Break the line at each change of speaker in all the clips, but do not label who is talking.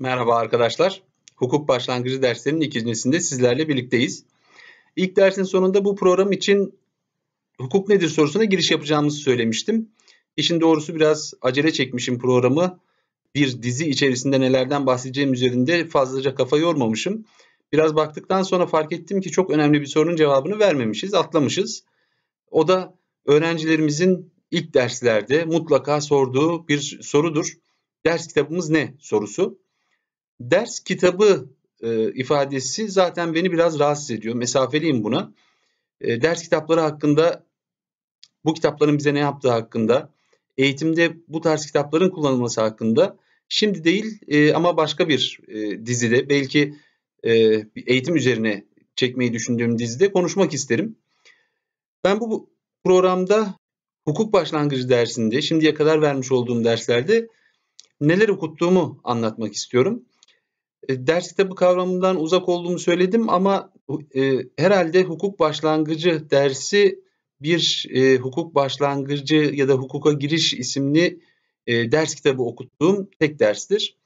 Merhaba arkadaşlar. Hukuk başlangıcı derslerinin ikincisinde sizlerle birlikteyiz. İlk dersin sonunda bu program için hukuk nedir sorusuna giriş yapacağımızı söylemiştim. İşin doğrusu biraz acele çekmişim programı. Bir dizi içerisinde nelerden bahsedeceğim üzerinde fazlaca kafa yormamışım. Biraz baktıktan sonra fark ettim ki çok önemli bir sorunun cevabını vermemişiz, atlamışız. O da öğrencilerimizin ilk derslerde mutlaka sorduğu bir sorudur. Ders kitabımız ne sorusu ders kitabı e, ifadesi zaten beni biraz rahatsız ediyor. Mesafeliyim buna. E, ders kitapları hakkında bu kitapların bize ne yaptığı hakkında, eğitimde bu tarz kitapların kullanılması hakkında şimdi değil e, ama başka bir e, dizide belki e, eğitim üzerine çekmeyi düşündüğüm dizide konuşmak isterim. Ben bu programda hukuk başlangıcı dersinde şimdiye kadar vermiş olduğum derslerde neler okuttuğumu anlatmak istiyorum e, ders kitabı kavramından uzak olduğumu söyledim ama e, herhalde hukuk başlangıcı dersi bir e, hukuk başlangıcı ya da hukuka giriş isimli e, ders kitabı okuttuğum tek derstir.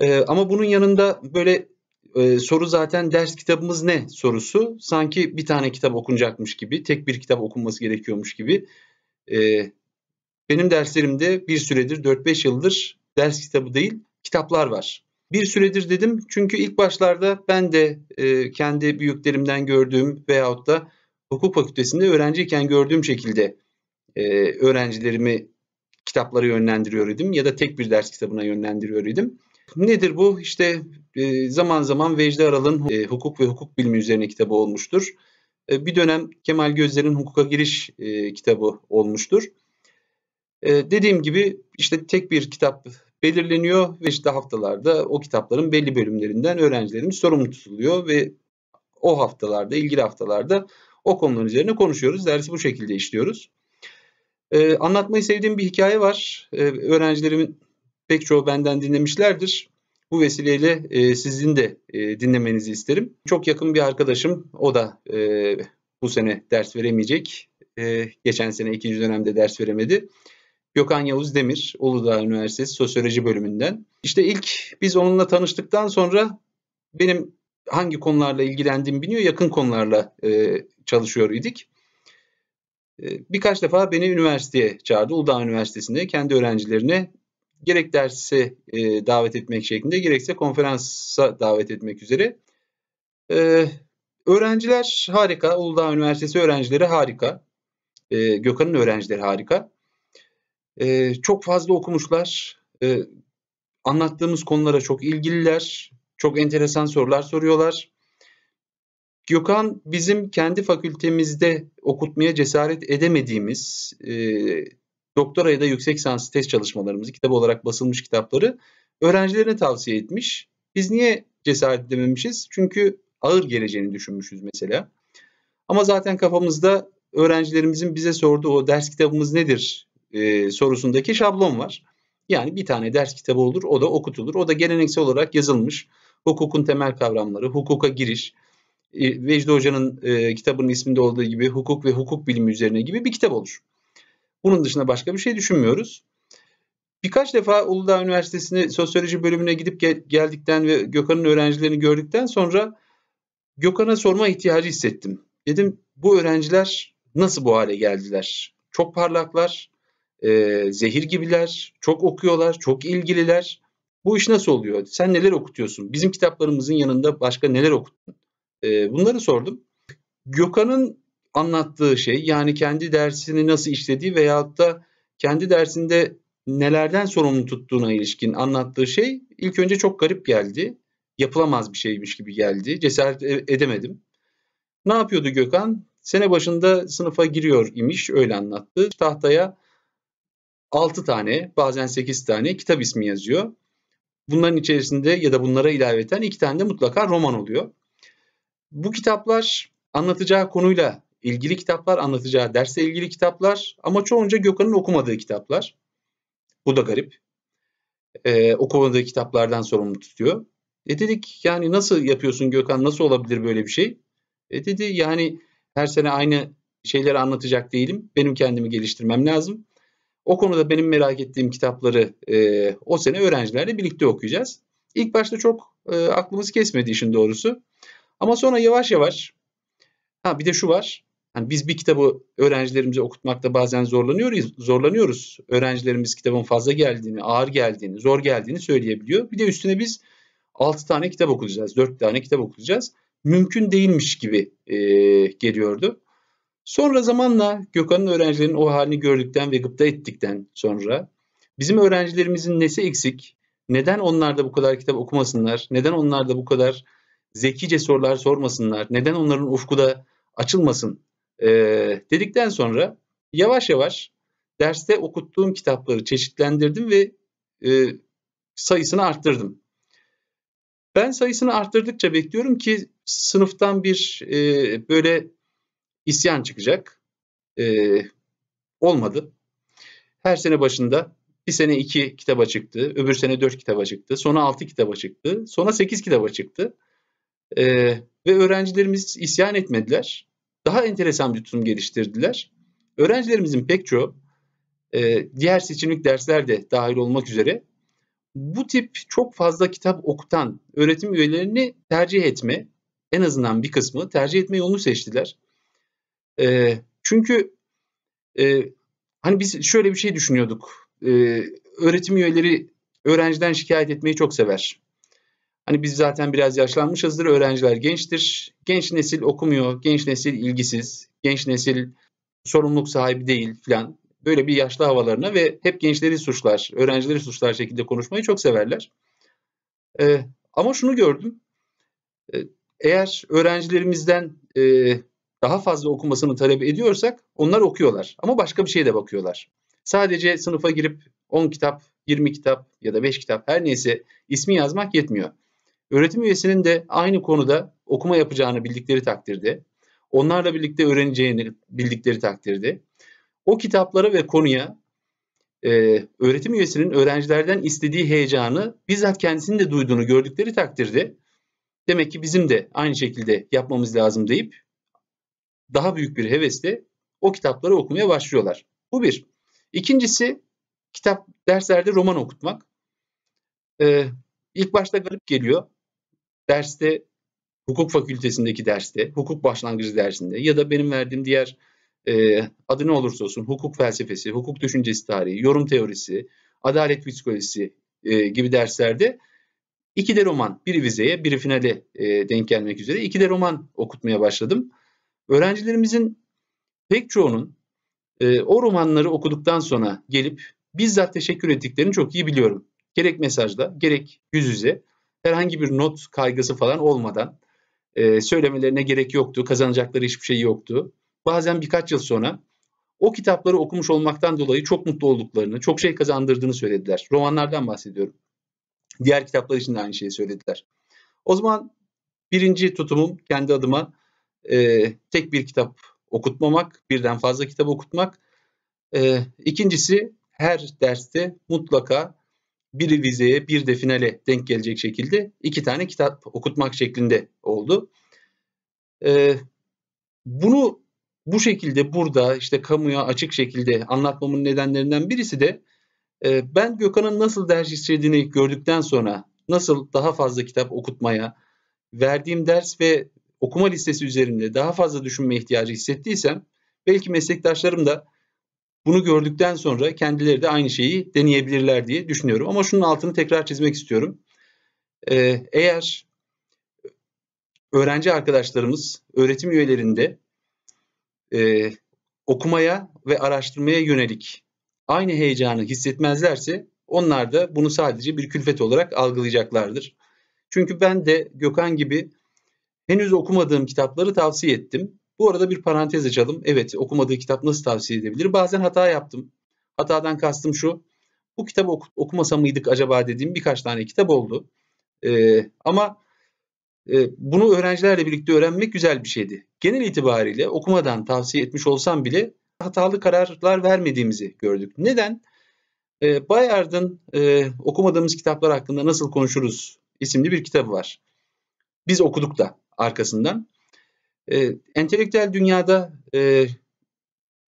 E, ama bunun yanında böyle e, soru zaten ders kitabımız ne sorusu. Sanki bir tane kitap okunacakmış gibi, tek bir kitap okunması gerekiyormuş gibi. E, benim derslerimde bir süredir, 4-5 yıldır ders kitabı değil, kitaplar var. Bir süredir dedim çünkü ilk başlarda ben de e, kendi büyüklerimden gördüğüm veyahut da hukuk fakültesinde öğrenciyken gördüğüm şekilde e, öğrencilerimi kitaplara yönlendiriyor idim ya da tek bir ders kitabına yönlendiriyor idim. Nedir bu? İşte e, zaman zaman Vecdi Aral'ın hukuk ve hukuk bilimi üzerine kitabı olmuştur. bir dönem Kemal Gözler'in hukuka giriş kitabı olmuştur. dediğim gibi işte tek bir kitap belirleniyor ve işte haftalarda o kitapların belli bölümlerinden öğrencilerimiz sorumlu tutuluyor ve o haftalarda, ilgili haftalarda o konuların üzerine konuşuyoruz. Dersi bu şekilde işliyoruz. Ee, anlatmayı sevdiğim bir hikaye var. Ee, öğrencilerimin pek çoğu benden dinlemişlerdir. Bu vesileyle e, sizin de e, dinlemenizi isterim. Çok yakın bir arkadaşım, o da e, bu sene ders veremeyecek. E, geçen sene ikinci dönemde ders veremedi. Gökhan Yavuz Demir, Uludağ Üniversitesi Sosyoloji bölümünden. İşte ilk biz onunla tanıştıktan sonra benim hangi konularla ilgilendiğimi biliyor, yakın konularla e, çalışıyor idik. E, birkaç defa beni üniversiteye çağırdı. Uludağ Üniversitesi'nde kendi öğrencilerine gerek dersi e, davet etmek şeklinde gerekse konferansa davet etmek üzere. E, öğrenciler harika, Uludağ Üniversitesi öğrencileri harika. E, Gökhan'ın öğrencileri harika. E, çok fazla okumuşlar. E, anlattığımız konulara çok ilgililer. Çok enteresan sorular soruyorlar. Gökhan bizim kendi fakültemizde okutmaya cesaret edemediğimiz e, ya da yüksek lisans test çalışmalarımızı, kitap olarak basılmış kitapları öğrencilerine tavsiye etmiş. Biz niye cesaret edememişiz? Çünkü ağır geleceğini düşünmüşüz mesela. Ama zaten kafamızda öğrencilerimizin bize sorduğu o ders kitabımız nedir e, sorusundaki şablon var. Yani bir tane ders kitabı olur, o da okutulur. O da geleneksel olarak yazılmış. Hukukun temel kavramları, hukuka giriş, e, Vecdi Hoca'nın e, kitabının isminde olduğu gibi hukuk ve hukuk bilimi üzerine gibi bir kitap olur. Bunun dışında başka bir şey düşünmüyoruz. Birkaç defa Uludağ Üniversitesi'ne sosyoloji bölümüne gidip gel- geldikten ve Gökhan'ın öğrencilerini gördükten sonra Gökhan'a sorma ihtiyacı hissettim. Dedim bu öğrenciler nasıl bu hale geldiler? Çok parlaklar, e, zehir gibiler, çok okuyorlar, çok ilgililer. Bu iş nasıl oluyor? Sen neler okutuyorsun? Bizim kitaplarımızın yanında başka neler okuttun? E, bunları sordum. Gökhan'ın anlattığı şey yani kendi dersini nasıl işlediği veyahut da kendi dersinde nelerden sorumlu tuttuğuna ilişkin anlattığı şey ilk önce çok garip geldi. Yapılamaz bir şeymiş gibi geldi. Cesaret e, edemedim. Ne yapıyordu Gökhan? Sene başında sınıfa giriyor imiş öyle anlattı. Tahtaya 6 tane bazen 8 tane kitap ismi yazıyor. Bunların içerisinde ya da bunlara ilaveten iki tane de mutlaka roman oluyor. Bu kitaplar anlatacağı konuyla ilgili kitaplar, anlatacağı dersle ilgili kitaplar ama çoğunca Gökhan'ın okumadığı kitaplar. Bu da garip. Ee, o kitaplardan sorumlu tutuyor. E dedik yani nasıl yapıyorsun Gökhan nasıl olabilir böyle bir şey? E dedi yani her sene aynı şeyleri anlatacak değilim. Benim kendimi geliştirmem lazım. O konuda benim merak ettiğim kitapları e, o sene öğrencilerle birlikte okuyacağız. İlk başta çok e, aklımız kesmedi işin doğrusu. Ama sonra yavaş yavaş ha bir de şu var. Hani biz bir kitabı öğrencilerimize okutmakta bazen zorlanıyoruz. Zorlanıyoruz. Öğrencilerimiz kitabın fazla geldiğini, ağır geldiğini, zor geldiğini söyleyebiliyor. Bir de üstüne biz 6 tane kitap okuyacağız, 4 tane kitap okuyacağız. Mümkün değilmiş gibi e, geliyordu. Sonra zamanla Gökhan'ın öğrencilerinin o halini gördükten ve gıpta ettikten sonra bizim öğrencilerimizin nesi eksik, neden onlar da bu kadar kitap okumasınlar, neden onlar da bu kadar zekice sorular sormasınlar, neden onların ufku da açılmasın e, dedikten sonra yavaş yavaş derste okuttuğum kitapları çeşitlendirdim ve e, sayısını arttırdım. Ben sayısını arttırdıkça bekliyorum ki sınıftan bir e, böyle isyan çıkacak. Ee, olmadı. Her sene başında bir sene iki kitaba çıktı, öbür sene dört kitaba çıktı, sonra altı kitaba çıktı, sonra sekiz kitaba çıktı. Ee, ve öğrencilerimiz isyan etmediler. Daha enteresan bir tutum geliştirdiler. Öğrencilerimizin pek çoğu e, diğer seçimlik dersler de dahil olmak üzere bu tip çok fazla kitap okutan öğretim üyelerini tercih etme, en azından bir kısmı tercih etme yolunu seçtiler. E, çünkü e, hani biz şöyle bir şey düşünüyorduk. E, öğretim üyeleri öğrenciden şikayet etmeyi çok sever. Hani biz zaten biraz yaşlanmışızdır, öğrenciler gençtir. Genç nesil okumuyor, genç nesil ilgisiz, genç nesil sorumluluk sahibi değil filan. Böyle bir yaşlı havalarına ve hep gençleri suçlar, öğrencileri suçlar şekilde konuşmayı çok severler. Ee, ama şunu gördüm. Ee, eğer öğrencilerimizden e, daha fazla okumasını talep ediyorsak onlar okuyorlar. Ama başka bir şeye de bakıyorlar. Sadece sınıfa girip 10 kitap, 20 kitap ya da 5 kitap her neyse ismi yazmak yetmiyor. Öğretim üyesinin de aynı konuda okuma yapacağını bildikleri takdirde, onlarla birlikte öğreneceğini bildikleri takdirde o kitaplara ve konuya e, öğretim üyesinin öğrencilerden istediği heyecanı bizzat kendisinin de duyduğunu gördükleri takdirde demek ki bizim de aynı şekilde yapmamız lazım deyip daha büyük bir hevesle o kitapları okumaya başlıyorlar. Bu bir. İkincisi kitap derslerde roman okutmak. Ee, ilk başta garip geliyor. Derste hukuk fakültesindeki derste, hukuk başlangıcı dersinde ya da benim verdiğim diğer e, adı ne olursa olsun hukuk felsefesi, hukuk düşüncesi tarihi, yorum teorisi, adalet psikolojisi e, gibi derslerde iki de roman, biri vizeye, biri finale e, denk gelmek üzere iki de roman okutmaya başladım. Öğrencilerimizin pek çoğunun e, o romanları okuduktan sonra gelip bizzat teşekkür ettiklerini çok iyi biliyorum. Gerek mesajda gerek yüz yüze herhangi bir not kaygısı falan olmadan e, söylemelerine gerek yoktu. Kazanacakları hiçbir şey yoktu. Bazen birkaç yıl sonra o kitapları okumuş olmaktan dolayı çok mutlu olduklarını, çok şey kazandırdığını söylediler. Romanlardan bahsediyorum. Diğer kitaplar için de aynı şeyi söylediler. O zaman birinci tutumum kendi adıma e, tek bir kitap okutmamak, birden fazla kitap okutmak. E, ikincisi her derste mutlaka biri vizeye bir de finale denk gelecek şekilde iki tane kitap okutmak şeklinde oldu. E, bunu bu şekilde burada işte kamuya açık şekilde anlatmamın nedenlerinden birisi de e, ben Gökhan'ın nasıl ders işlediğini gördükten sonra nasıl daha fazla kitap okutmaya, verdiğim ders ve okuma listesi üzerinde daha fazla düşünme ihtiyacı hissettiysem belki meslektaşlarım da bunu gördükten sonra kendileri de aynı şeyi deneyebilirler diye düşünüyorum. Ama şunun altını tekrar çizmek istiyorum. Ee, eğer öğrenci arkadaşlarımız öğretim üyelerinde e, okumaya ve araştırmaya yönelik aynı heyecanı hissetmezlerse onlar da bunu sadece bir külfet olarak algılayacaklardır. Çünkü ben de Gökhan gibi Henüz okumadığım kitapları tavsiye ettim. Bu arada bir parantez açalım. Evet okumadığı kitap nasıl tavsiye edebilir? Bazen hata yaptım. Hatadan kastım şu. Bu kitabı ok- okumasa mıydık acaba dediğim birkaç tane kitap oldu. Ee, ama e, bunu öğrencilerle birlikte öğrenmek güzel bir şeydi. Genel itibariyle okumadan tavsiye etmiş olsam bile hatalı kararlar vermediğimizi gördük. Neden? E, Bayard'ın e, okumadığımız kitaplar hakkında nasıl konuşuruz isimli bir kitabı var. Biz okuduk da arkasından. E, entelektüel dünyada e,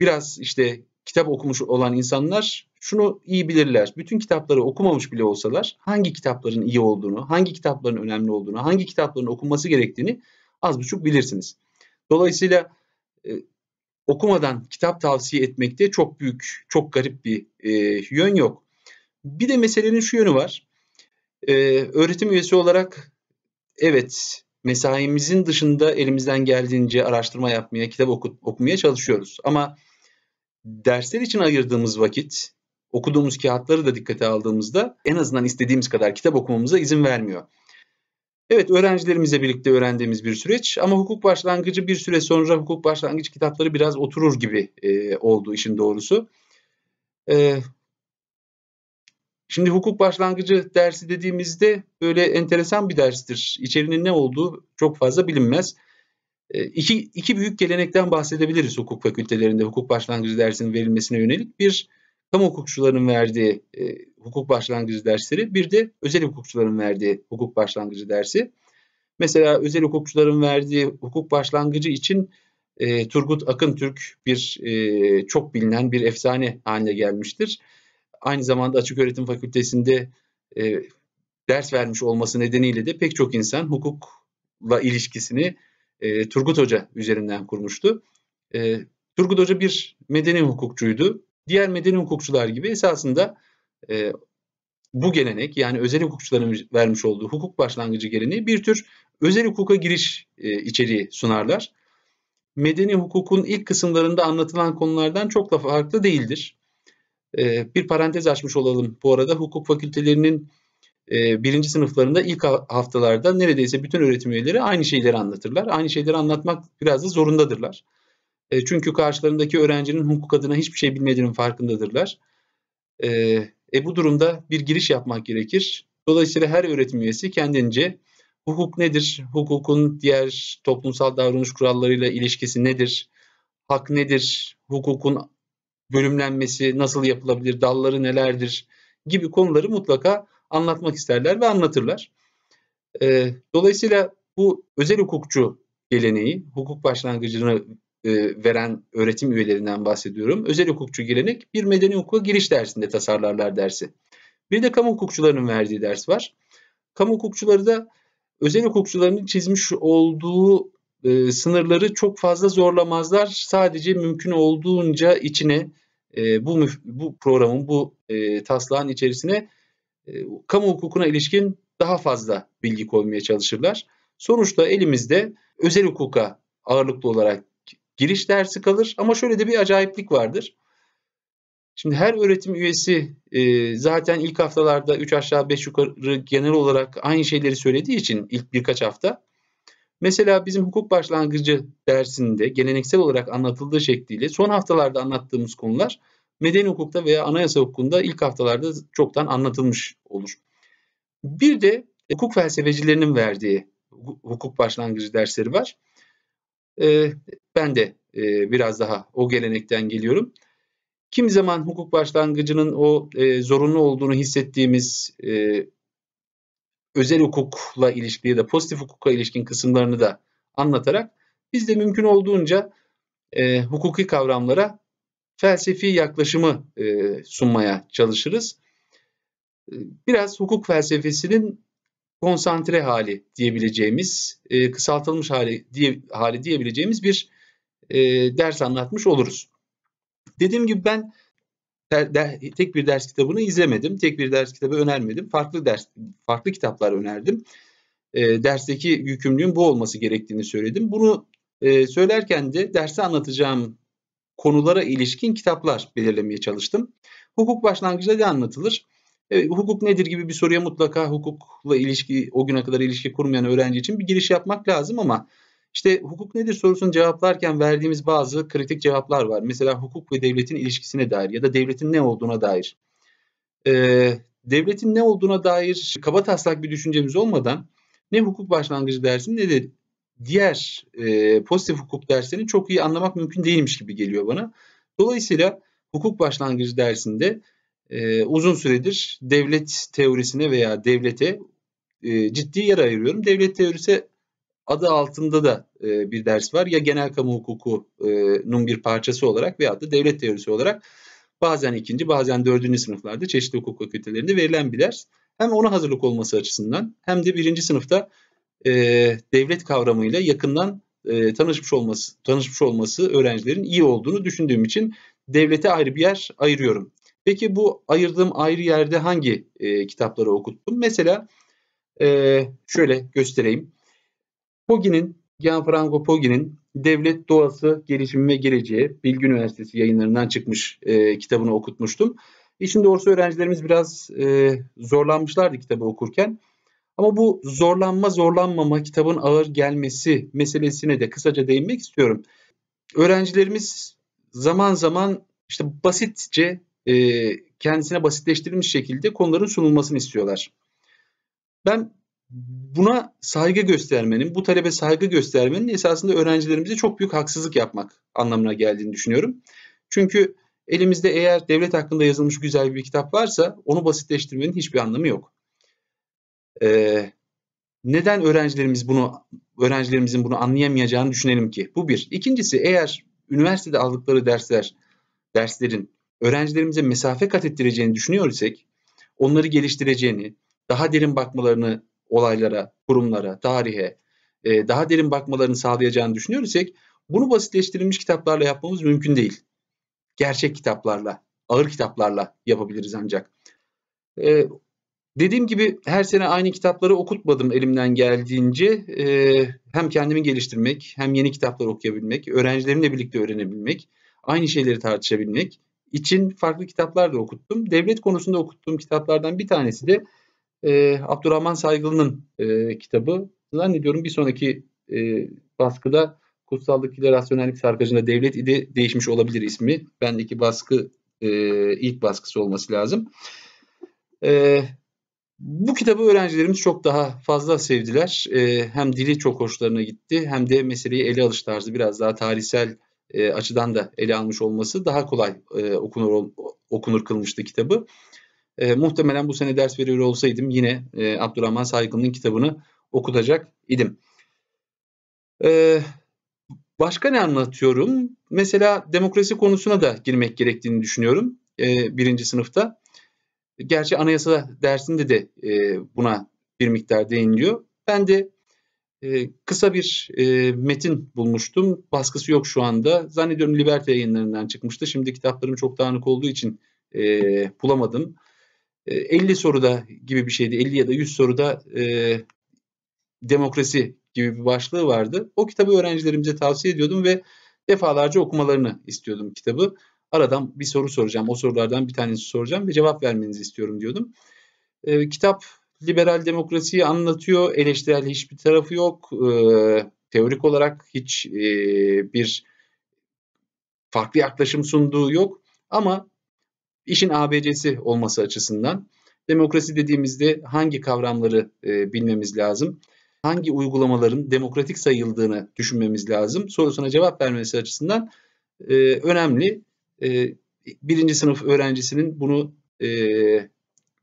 biraz işte kitap okumuş olan insanlar şunu iyi bilirler. Bütün kitapları okumamış bile olsalar hangi kitapların iyi olduğunu, hangi kitapların önemli olduğunu, hangi kitapların okunması gerektiğini az buçuk bilirsiniz. Dolayısıyla e, okumadan kitap tavsiye etmekte çok büyük, çok garip bir e, yön yok. Bir de meselenin şu yönü var. E, öğretim üyesi olarak evet mesaimizin dışında elimizden geldiğince araştırma yapmaya, kitap oku, okumaya çalışıyoruz. Ama dersler için ayırdığımız vakit, okuduğumuz kağıtları da dikkate aldığımızda en azından istediğimiz kadar kitap okumamıza izin vermiyor. Evet öğrencilerimizle birlikte öğrendiğimiz bir süreç ama hukuk başlangıcı bir süre sonra hukuk başlangıç kitapları biraz oturur gibi e, oldu işin doğrusu. E, Şimdi hukuk başlangıcı dersi dediğimizde böyle enteresan bir derstir. İçerinin ne olduğu çok fazla bilinmez. Ee, iki iki, büyük gelenekten bahsedebiliriz hukuk fakültelerinde hukuk başlangıcı dersinin verilmesine yönelik. Bir kamu hukukçuların verdiği e, hukuk başlangıcı dersleri bir de özel hukukçuların verdiği hukuk başlangıcı dersi. Mesela özel hukukçuların verdiği hukuk başlangıcı için e, Turgut Akın Türk bir e, çok bilinen bir efsane haline gelmiştir aynı zamanda Açık Öğretim Fakültesi'nde e, ders vermiş olması nedeniyle de pek çok insan hukukla ilişkisini e, Turgut Hoca üzerinden kurmuştu. E, Turgut Hoca bir medeni hukukçuydu. Diğer medeni hukukçular gibi esasında e, bu gelenek yani özel hukukçuların vermiş olduğu hukuk başlangıcı geleneği bir tür özel hukuka giriş e, içeriği sunarlar. Medeni hukukun ilk kısımlarında anlatılan konulardan çok da farklı değildir. Ee, bir parantez açmış olalım bu arada. Hukuk fakültelerinin e, birinci sınıflarında ilk haftalarda neredeyse bütün öğretim üyeleri aynı şeyleri anlatırlar. Aynı şeyleri anlatmak biraz da zorundadırlar. E, çünkü karşılarındaki öğrencinin hukuk adına hiçbir şey bilmediğinin farkındadırlar. E, e, bu durumda bir giriş yapmak gerekir. Dolayısıyla her öğretim üyesi kendince hukuk nedir, hukukun diğer toplumsal davranış kurallarıyla ilişkisi nedir, hak nedir, hukukun bölümlenmesi nasıl yapılabilir, dalları nelerdir gibi konuları mutlaka anlatmak isterler ve anlatırlar. Ee, dolayısıyla bu özel hukukçu geleneği, hukuk başlangıcını e, veren öğretim üyelerinden bahsediyorum. Özel hukukçu gelenek bir medeni hukuka giriş dersinde tasarlarlar dersi. Bir de kamu hukukçularının verdiği ders var. Kamu hukukçuları da özel hukukçularının çizmiş olduğu e, sınırları çok fazla zorlamazlar. Sadece mümkün olduğunca içine e, bu bu programın bu e, taslağın içerisine e, kamu hukukuna ilişkin daha fazla bilgi koymaya çalışırlar. Sonuçta elimizde özel hukuka ağırlıklı olarak giriş dersi kalır ama şöyle de bir acayiplik vardır. Şimdi her öğretim üyesi e, zaten ilk haftalarda 3 aşağı 5 yukarı genel olarak aynı şeyleri söylediği için ilk birkaç hafta Mesela bizim hukuk başlangıcı dersinde geleneksel olarak anlatıldığı şekliyle son haftalarda anlattığımız konular medeni hukukta veya anayasa hukukunda ilk haftalarda çoktan anlatılmış olur. Bir de e, hukuk felsefecilerinin verdiği hukuk başlangıcı dersleri var. E, ben de e, biraz daha o gelenekten geliyorum. Kim zaman hukuk başlangıcının o zorunlu olduğunu hissettiğimiz özel hukukla ilişkili ya da pozitif hukuka ilişkin kısımlarını da anlatarak biz de mümkün olduğunca e, hukuki kavramlara felsefi yaklaşımı e, sunmaya çalışırız. E, biraz hukuk felsefesinin konsantre hali diyebileceğimiz, e, kısaltılmış hali, diye, hali diyebileceğimiz bir e, ders anlatmış oluruz. Dediğim gibi ben tek bir ders kitabını izlemedim. Tek bir ders kitabı önermedim. Farklı ders farklı kitaplar önerdim. E, dersteki yükümlülüğün bu olması gerektiğini söyledim. Bunu e, söylerken de derse anlatacağım konulara ilişkin kitaplar belirlemeye çalıştım. Hukuk başlangıcında ne anlatılır? E, hukuk nedir gibi bir soruya mutlaka hukukla ilişki o güne kadar ilişki kurmayan öğrenci için bir giriş yapmak lazım ama işte hukuk nedir sorusunu cevaplarken verdiğimiz bazı kritik cevaplar var. Mesela hukuk ve devletin ilişkisine dair ya da devletin ne olduğuna dair. Ee, devletin ne olduğuna dair kaba taslak bir düşüncemiz olmadan ne hukuk başlangıcı dersini ne de diğer e, pozitif hukuk derslerini çok iyi anlamak mümkün değilmiş gibi geliyor bana. Dolayısıyla hukuk başlangıcı dersinde e, uzun süredir devlet teorisine veya devlete e, ciddi yer ayırıyorum. Devlet teorisi adı altında da e, bir ders var. Ya genel kamu hukukunun bir parçası olarak veya da devlet teorisi olarak bazen ikinci bazen dördüncü sınıflarda çeşitli hukuk fakültelerinde verilen bir ders. Hem ona hazırlık olması açısından hem de birinci sınıfta e, devlet kavramıyla yakından e, tanışmış olması tanışmış olması öğrencilerin iyi olduğunu düşündüğüm için devlete ayrı bir yer ayırıyorum. Peki bu ayırdığım ayrı yerde hangi e, kitapları okuttum? Mesela e, şöyle göstereyim. Poggi'nin, Gianfranco Poggi'nin Devlet Doğası Gelişimi ve Geleceği Bilgi Üniversitesi yayınlarından çıkmış e, kitabını okutmuştum. İçinde orası öğrencilerimiz biraz e, zorlanmışlardı kitabı okurken. Ama bu zorlanma zorlanmama kitabın ağır gelmesi meselesine de kısaca değinmek istiyorum. Öğrencilerimiz zaman zaman işte basitçe e, kendisine basitleştirilmiş şekilde konuların sunulmasını istiyorlar. Ben buna saygı göstermenin, bu talebe saygı göstermenin esasında öğrencilerimize çok büyük haksızlık yapmak anlamına geldiğini düşünüyorum. Çünkü elimizde eğer devlet hakkında yazılmış güzel bir kitap varsa onu basitleştirmenin hiçbir anlamı yok. Ee, neden öğrencilerimiz bunu öğrencilerimizin bunu anlayamayacağını düşünelim ki? Bu bir. İkincisi eğer üniversitede aldıkları dersler derslerin öğrencilerimize mesafe kat ettireceğini düşünüyor onları geliştireceğini, daha derin bakmalarını olaylara, kurumlara, tarihe e, daha derin bakmalarını sağlayacağını düşünüyorsak, bunu basitleştirilmiş kitaplarla yapmamız mümkün değil. Gerçek kitaplarla, ağır kitaplarla yapabiliriz ancak. E, dediğim gibi her sene aynı kitapları okutmadım elimden geldiğince. E, hem kendimi geliştirmek, hem yeni kitaplar okuyabilmek, öğrencilerimle birlikte öğrenebilmek, aynı şeyleri tartışabilmek için farklı kitaplar da okuttum. Devlet konusunda okuttuğum kitaplardan bir tanesi de e, Abdurrahman Saygılı'nın e, kitabı. Zannediyorum bir sonraki e, baskıda Kutsallık ile Rasyonellik Sarkacı'nda Devlet İdi değişmiş olabilir ismi. Bendeki baskı e, ilk baskısı olması lazım. E, bu kitabı öğrencilerimiz çok daha fazla sevdiler. E, hem dili çok hoşlarına gitti hem de meseleyi ele alış tarzı biraz daha tarihsel e, açıdan da ele almış olması daha kolay e, okunur okunur kılmıştı kitabı. E, muhtemelen bu sene ders veriyor olsaydım yine e, Abdurrahman Saygın'ın kitabını okutacak idim. E, başka ne anlatıyorum? Mesela demokrasi konusuna da girmek gerektiğini düşünüyorum e, birinci sınıfta. Gerçi anayasa dersinde de e, buna bir miktar değiniliyor. Ben de e, kısa bir e, metin bulmuştum. Baskısı yok şu anda. Zannediyorum Liberty yayınlarından çıkmıştı. Şimdi kitaplarım çok dağınık olduğu için e, bulamadım. 50 ee, soruda gibi bir şeydi. 50 ya da 100 soruda e, demokrasi gibi bir başlığı vardı. O kitabı öğrencilerimize tavsiye ediyordum ve defalarca okumalarını istiyordum kitabı. Aradan bir soru soracağım. O sorulardan bir tanesi soracağım ve cevap vermenizi istiyorum diyordum. E, kitap liberal demokrasiyi anlatıyor. Eleştirel hiçbir tarafı yok. E, teorik olarak hiç e, bir farklı yaklaşım sunduğu yok. Ama İşin ABC'si olması açısından demokrasi dediğimizde hangi kavramları e, bilmemiz lazım? Hangi uygulamaların demokratik sayıldığını düşünmemiz lazım? Sorusuna cevap vermesi açısından e, önemli. E, birinci sınıf öğrencisinin bunu e,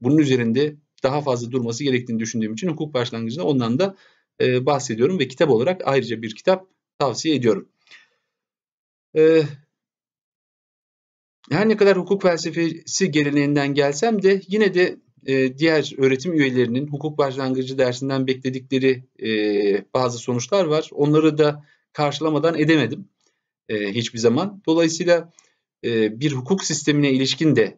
bunun üzerinde daha fazla durması gerektiğini düşündüğüm için hukuk başlangıcında ondan da e, bahsediyorum ve kitap olarak ayrıca bir kitap tavsiye ediyorum. E, her ne kadar hukuk felsefesi geleneğinden gelsem de yine de e, diğer öğretim üyelerinin hukuk başlangıcı dersinden bekledikleri e, bazı sonuçlar var. Onları da karşılamadan edemedim e, hiçbir zaman. Dolayısıyla bir hukuk sistemine ilişkin de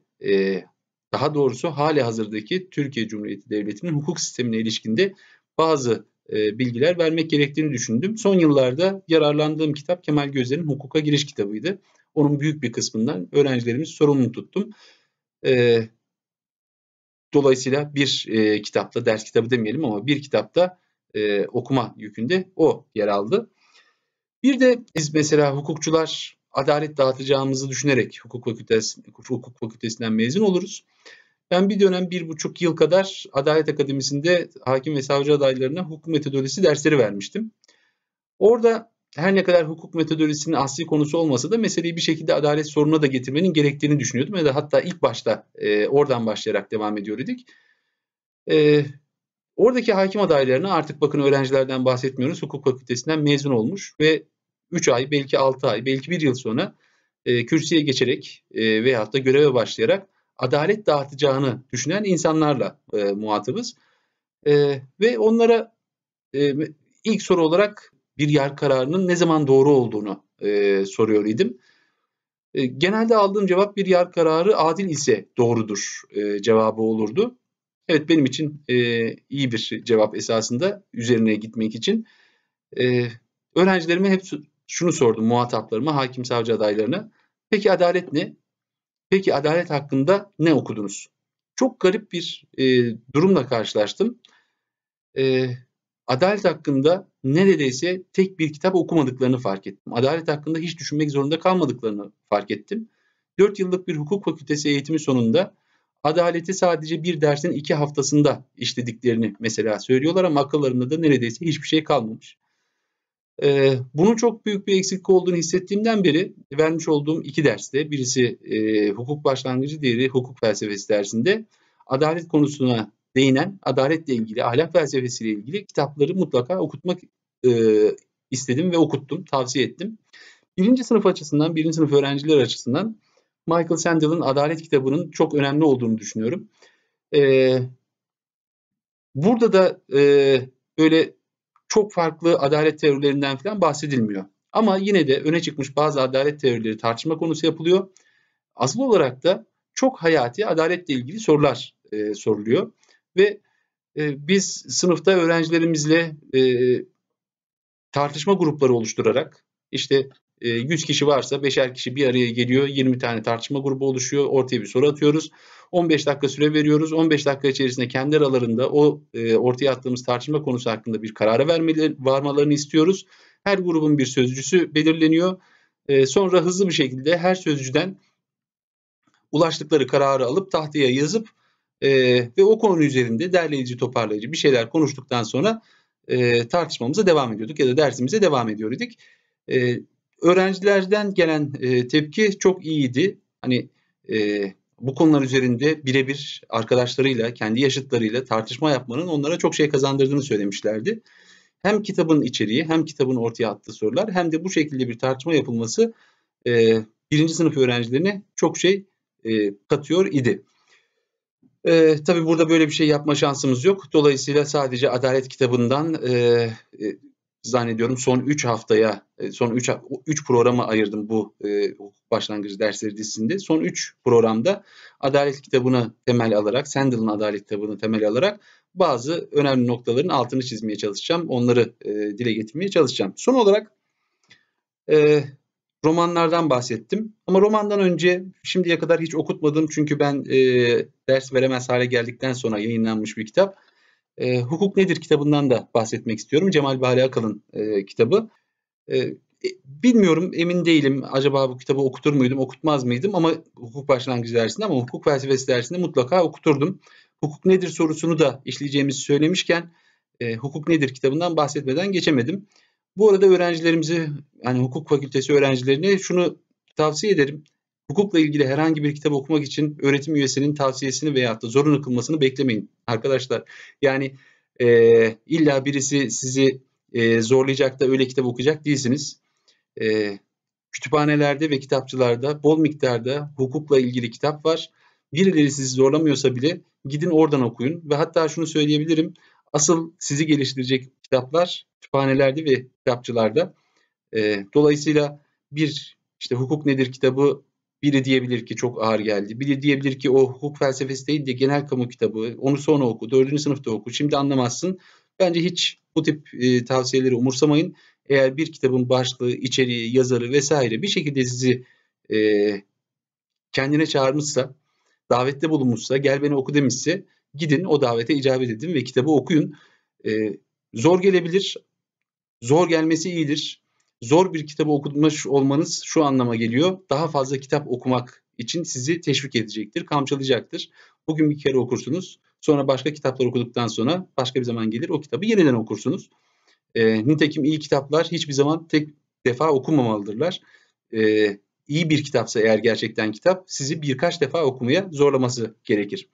daha doğrusu hali hazırdaki Türkiye Cumhuriyeti Devleti'nin hukuk sistemine de bazı bilgiler vermek gerektiğini düşündüm. Son yıllarda yararlandığım kitap Kemal Gözler'in Hukuka Giriş kitabıydı. Onun büyük bir kısmından öğrencilerimiz sorumlu tuttum. E, dolayısıyla bir e, kitapta, ders kitabı demeyelim ama bir kitapta e, okuma yükünde o yer aldı. Bir de biz mesela hukukçular adalet dağıtacağımızı düşünerek hukuk, fakültesi, hukuk fakültesinden mezun oluruz. Ben bir dönem bir buçuk yıl kadar Adalet Akademisi'nde hakim ve savcı adaylarına hukuk metodolojisi dersleri vermiştim. Orada her ne kadar hukuk metodolojisinin asli konusu olmasa da meseleyi bir şekilde adalet sorununa da getirmenin gerektiğini düşünüyordum. Ya da hatta ilk başta e, oradan başlayarak devam ediyorduk. E, oradaki hakim adaylarına artık bakın öğrencilerden bahsetmiyoruz. Hukuk fakültesinden mezun olmuş ve 3 ay belki 6 ay belki 1 yıl sonra e, kürsüye geçerek e, veyahut da göreve başlayarak adalet dağıtacağını düşünen insanlarla e, muhatabız. E, ve onlara e, ilk soru olarak bir yer kararının ne zaman doğru olduğunu e, soruyor idim. E, genelde aldığım cevap bir yer kararı adil ise doğrudur e, cevabı olurdu. Evet benim için e, iyi bir cevap esasında üzerine gitmek için. E, öğrencilerime hep şunu sordum muhataplarıma, hakim savcı adaylarına. Peki adalet ne? Peki adalet hakkında ne okudunuz? Çok garip bir e, durumla karşılaştım. E, adalet hakkında neredeyse tek bir kitap okumadıklarını fark ettim. Adalet hakkında hiç düşünmek zorunda kalmadıklarını fark ettim. 4 yıllık bir hukuk fakültesi eğitimi sonunda adaleti sadece bir dersin iki haftasında işlediklerini mesela söylüyorlar ama akıllarında da neredeyse hiçbir şey kalmamış. Ee, bunun çok büyük bir eksiklik olduğunu hissettiğimden beri vermiş olduğum iki derste birisi e, hukuk başlangıcı diğeri hukuk felsefesi dersinde adalet konusuna değinen adaletle ilgili, ahlak felsefesiyle ilgili kitapları mutlaka okutmak e, istedim ve okuttum, tavsiye ettim. Birinci sınıf açısından, birinci sınıf öğrenciler açısından Michael Sandel'ın Adalet kitabının çok önemli olduğunu düşünüyorum. Ee, burada da e, böyle çok farklı adalet teorilerinden falan bahsedilmiyor. Ama yine de öne çıkmış bazı adalet teorileri tartışma konusu yapılıyor. Asıl olarak da çok hayati adaletle ilgili sorular e, soruluyor ve e, biz sınıfta öğrencilerimizle e, tartışma grupları oluşturarak işte 100 e, kişi varsa 5'er kişi bir araya geliyor. 20 tane tartışma grubu oluşuyor. Ortaya bir soru atıyoruz. 15 dakika süre veriyoruz. 15 dakika içerisinde kendi aralarında o e, ortaya attığımız tartışma konusu hakkında bir karara vermeleri, varmalarını istiyoruz. Her grubun bir sözcüsü belirleniyor. E, sonra hızlı bir şekilde her sözcüden ulaştıkları kararı alıp tahtaya yazıp e, ve o konu üzerinde derleyici toparlayıcı bir şeyler konuştuktan sonra e, tartışmamıza devam ediyorduk ya da dersimize devam ediyorduk. E, ee, öğrencilerden gelen e, tepki çok iyiydi. Hani e, bu konular üzerinde birebir arkadaşlarıyla, kendi yaşıtlarıyla tartışma yapmanın onlara çok şey kazandırdığını söylemişlerdi. Hem kitabın içeriği hem kitabın ortaya attığı sorular hem de bu şekilde bir tartışma yapılması e, birinci sınıf öğrencilerine çok şey e, katıyor idi. E, tabii burada böyle bir şey yapma şansımız yok. Dolayısıyla sadece adalet kitabından e, e, zannediyorum son 3 haftaya, e, son 3 3 programa ayırdım bu e, başlangıcı dersleri dizisinde. Son 3 programda adalet kitabını temel alarak, Sandel'ın adalet kitabını temel alarak bazı önemli noktaların altını çizmeye çalışacağım. Onları e, dile getirmeye çalışacağım. Son olarak e, romanlardan bahsettim. Ama romandan önce şimdiye kadar hiç okutmadım çünkü ben e, ders veremez hale geldikten sonra yayınlanmış bir kitap. E, Hukuk Nedir kitabından da bahsetmek istiyorum. Cemal Bahri Akal'ın e, kitabı. E, e bilmiyorum emin değilim acaba bu kitabı okutur muydum okutmaz mıydım ama hukuk başlangıcı dersinde ama hukuk felsefesi dersinde mutlaka okuturdum. Hukuk nedir sorusunu da işleyeceğimizi söylemişken e, hukuk nedir kitabından bahsetmeden geçemedim. Bu arada öğrencilerimizi yani hukuk fakültesi öğrencilerine şunu tavsiye ederim. Hukukla ilgili herhangi bir kitap okumak için öğretim üyesinin tavsiyesini veyahut da zorunlu kılmasını beklemeyin arkadaşlar. Yani e, illa birisi sizi e, zorlayacak da öyle kitap okuyacak değilsiniz. E, kütüphanelerde ve kitapçılarda bol miktarda hukukla ilgili kitap var. Birileri sizi zorlamıyorsa bile gidin oradan okuyun ve hatta şunu söyleyebilirim. Asıl sizi geliştirecek kitaplar kütüphanelerde ve kitapçılarda. E, dolayısıyla bir işte hukuk nedir kitabı biri diyebilir ki çok ağır geldi. Biri diyebilir ki o hukuk felsefesi değil de genel kamu kitabı. Onu sonra oku, dördüncü sınıfta oku. Şimdi anlamazsın. Bence hiç bu tip e, tavsiyeleri umursamayın. Eğer bir kitabın başlığı, içeriği, yazarı vesaire bir şekilde sizi e, kendine çağırmışsa, davette bulunmuşsa, gel beni oku demişse gidin o davete icabet edin ve kitabı okuyun. E, zor gelebilir. Zor gelmesi iyidir. Zor bir kitabı okumuş olmanız şu anlama geliyor. Daha fazla kitap okumak için sizi teşvik edecektir, kamçılayacaktır. Bugün bir kere okursunuz. Sonra başka kitaplar okuduktan sonra başka bir zaman gelir o kitabı yeniden okursunuz. E, nitekim iyi kitaplar hiçbir zaman tek defa okunmamalıdırlar. E, iyi bir kitapsa eğer gerçekten kitap sizi birkaç defa okumaya zorlaması gerekir.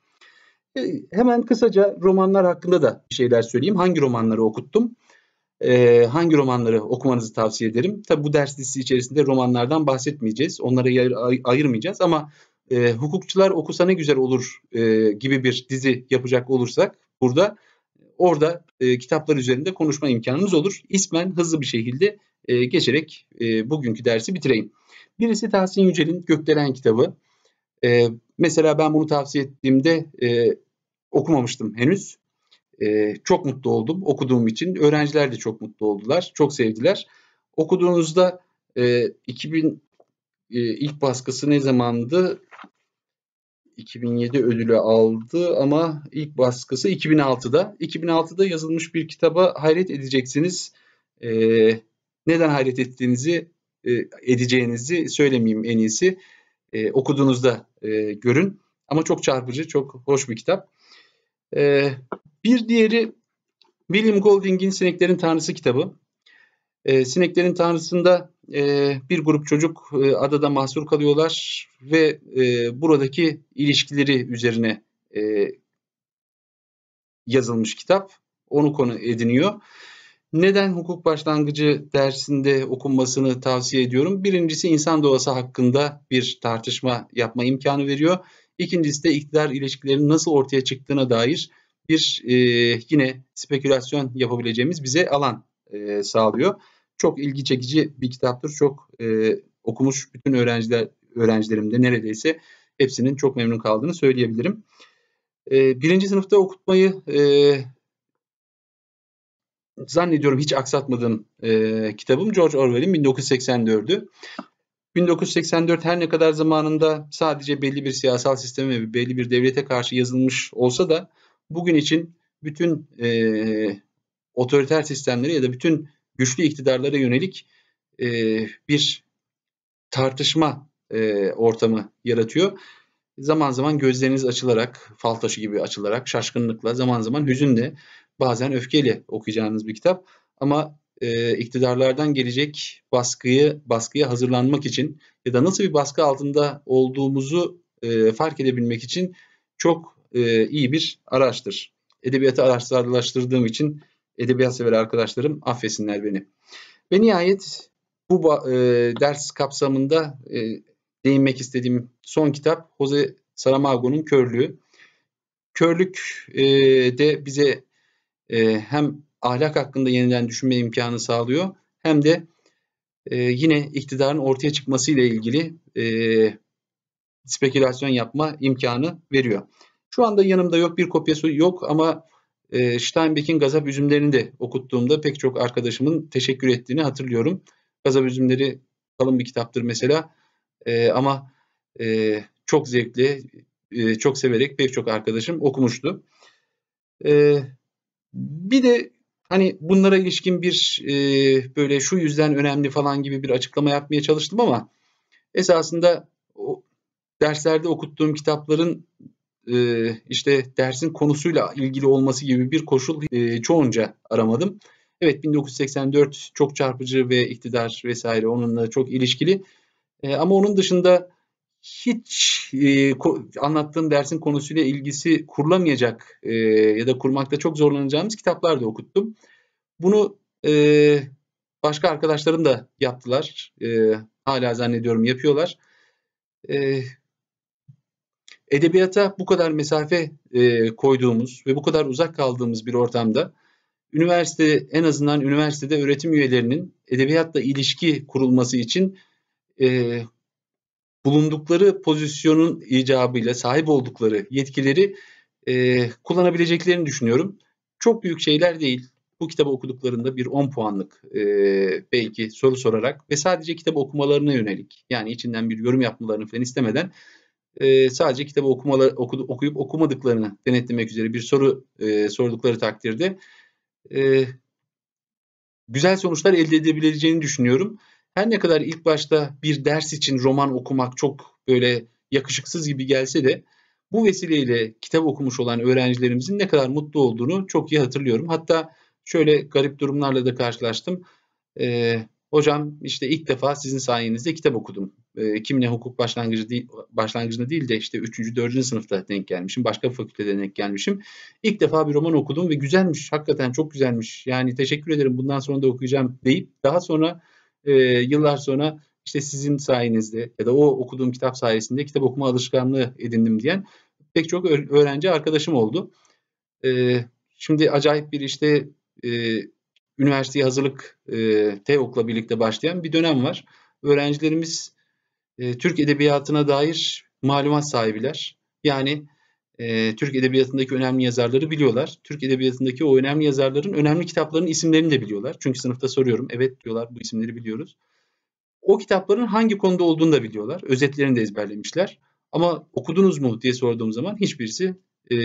E, hemen kısaca romanlar hakkında da bir şeyler söyleyeyim. Hangi romanları okuttum? E, hangi romanları okumanızı tavsiye ederim? Tabi bu ders listesi içerisinde romanlardan bahsetmeyeceğiz. Onlara ayır, ayırmayacağız ama e, hukukçular okusa ne güzel olur e, gibi bir dizi yapacak olursak burada orada e, kitaplar üzerinde konuşma imkanımız olur. İsmen hızlı bir şekilde e, geçerek e, bugünkü dersi bitireyim. Birisi Tahsin Yücel'in Gökdelen kitabı. E, mesela ben bunu tavsiye ettiğimde e, okumamıştım henüz. E, çok mutlu oldum okuduğum için. Öğrenciler de çok mutlu oldular, çok sevdiler. Okuduğunuzda e, 2000 e, ilk baskısı ne zamandı? 2007 ödülü aldı ama ilk baskısı 2006'da. 2006'da yazılmış bir kitaba hayret edeceksiniz. E, neden hayret ettiğinizi e, edeceğinizi söylemeyeyim en iyisi. E, okuduğunuzda e, görün. Ama çok çarpıcı, çok hoş bir kitap. E, bir diğeri William Golding'in Sineklerin Tanrısı kitabı. E, Sineklerin Tanrısı'nda e, bir grup çocuk e, adada mahsur kalıyorlar ve e, buradaki ilişkileri üzerine e, yazılmış kitap. Onu konu ediniyor. Neden hukuk başlangıcı dersinde okunmasını tavsiye ediyorum? Birincisi insan doğası hakkında bir tartışma yapma imkanı veriyor. İkincisi de iktidar ilişkilerinin nasıl ortaya çıktığına dair bir e, yine spekülasyon yapabileceğimiz bize alan e, sağlıyor. Çok ilgi çekici bir kitaptır. Çok e, okumuş bütün öğrenciler öğrencilerimde neredeyse hepsinin çok memnun kaldığını söyleyebilirim. E, birinci sınıfta okutmayı e, zannediyorum hiç aksatmadığım e, kitabım George Orwell'in 1984'ü. 1984 her ne kadar zamanında sadece belli bir siyasal sisteme ve belli bir devlete karşı yazılmış olsa da bugün için bütün e, otoriter sistemlere ya da bütün güçlü iktidarlara yönelik e, bir tartışma e, ortamı yaratıyor. Zaman zaman gözleriniz açılarak, fal taşı gibi açılarak, şaşkınlıkla, zaman zaman hüzünle, bazen öfkeyle okuyacağınız bir kitap. Ama e, iktidarlardan gelecek baskıyı baskıya hazırlanmak için ya da nasıl bir baskı altında olduğumuzu e, fark edebilmek için çok e, iyi bir araçtır. Edebiyatı araçlarlaştırdığım için edebiyat sever arkadaşlarım affetsinler beni. Ve nihayet bu e, ders kapsamında e, değinmek istediğim son kitap Jose Saramago'nun Körlüğü. Körlük e, de bize e, hem ahlak hakkında yeniden düşünme imkanı sağlıyor hem de e, yine iktidarın ortaya çıkması ile ilgili e, spekülasyon yapma imkanı veriyor. Şu anda yanımda yok bir kopyası yok ama e, Steinbeck'in Gazap Üzümlerini de okuttuğumda pek çok arkadaşımın teşekkür ettiğini hatırlıyorum. Gazap Üzümleri kalın bir kitaptır mesela e, ama e, çok zevkli, e, çok severek pek çok arkadaşım okumuştu. E, bir de Hani bunlara ilişkin bir e, böyle şu yüzden önemli falan gibi bir açıklama yapmaya çalıştım ama esasında o derslerde okuttuğum kitapların e, işte dersin konusuyla ilgili olması gibi bir koşul e, çoğunca aramadım. Evet 1984 çok çarpıcı ve iktidar vesaire onunla çok ilişkili. E, ama onun dışında hiç e, anlattığım dersin konusuyla ilgisi kurulamayacak e, ya da kurmakta çok zorlanacağımız kitaplar da okuttum. Bunu e, başka arkadaşlarım da yaptılar. E, hala zannediyorum yapıyorlar. E, edebiyata bu kadar mesafe e, koyduğumuz ve bu kadar uzak kaldığımız bir ortamda üniversite en azından üniversitede öğretim üyelerinin edebiyatla ilişki kurulması için e, bulundukları pozisyonun icabıyla sahip oldukları yetkileri e, kullanabileceklerini düşünüyorum. Çok büyük şeyler değil. Bu kitabı okuduklarında bir 10 puanlık e, belki soru sorarak ve sadece kitabı okumalarına yönelik yani içinden bir yorum yapmalarını falan istemeden e, sadece kitabı okumalar, oku, okuyup okumadıklarını denetlemek üzere bir soru e, sordukları takdirde e, güzel sonuçlar elde edebileceğini düşünüyorum. Her ne kadar ilk başta bir ders için roman okumak çok böyle yakışıksız gibi gelse de bu vesileyle kitap okumuş olan öğrencilerimizin ne kadar mutlu olduğunu çok iyi hatırlıyorum. Hatta şöyle garip durumlarla da karşılaştım. Ee, hocam işte ilk defa sizin sayenizde kitap okudum. Ee, kimine hukuk başlangıcı değil, başlangıcında değil de işte 3. 4. sınıfta denk gelmişim. Başka bir fakültede denk gelmişim. İlk defa bir roman okudum ve güzelmiş. Hakikaten çok güzelmiş. Yani teşekkür ederim bundan sonra da okuyacağım deyip daha sonra e, yıllar sonra işte sizin sayenizde ya da o okuduğum kitap sayesinde kitap okuma alışkanlığı edindim diyen pek çok öğrenci arkadaşım oldu. E, şimdi acayip bir işte e, üniversiteye hazırlık e, TEOK'la birlikte başlayan bir dönem var. Öğrencilerimiz e, Türk edebiyatına dair malumat sahibiler. Yani e, Türk Edebiyatı'ndaki önemli yazarları biliyorlar. Türk Edebiyatı'ndaki o önemli yazarların önemli kitaplarının isimlerini de biliyorlar. Çünkü sınıfta soruyorum. Evet diyorlar bu isimleri biliyoruz. O kitapların hangi konuda olduğunu da biliyorlar. Özetlerini de ezberlemişler. Ama okudunuz mu diye sorduğum zaman hiçbirisi e,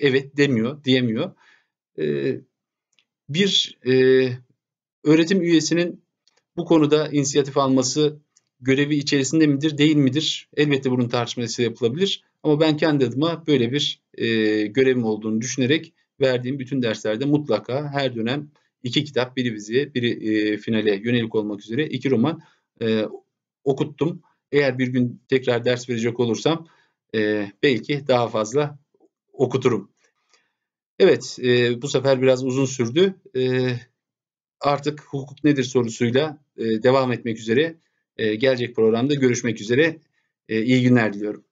evet demiyor, diyemiyor. E, bir e, öğretim üyesinin bu konuda inisiyatif alması görevi içerisinde midir, değil midir? Elbette bunun tartışması yapılabilir. Ama ben kendi adıma böyle bir e, görevim olduğunu düşünerek verdiğim bütün derslerde mutlaka her dönem iki kitap, biri viziye, biri e, finale yönelik olmak üzere iki roman e, okuttum. Eğer bir gün tekrar ders verecek olursam e, belki daha fazla okuturum. Evet, e, bu sefer biraz uzun sürdü. E, artık hukuk nedir sorusuyla e, devam etmek üzere. E, gelecek programda görüşmek üzere. E, iyi günler diliyorum.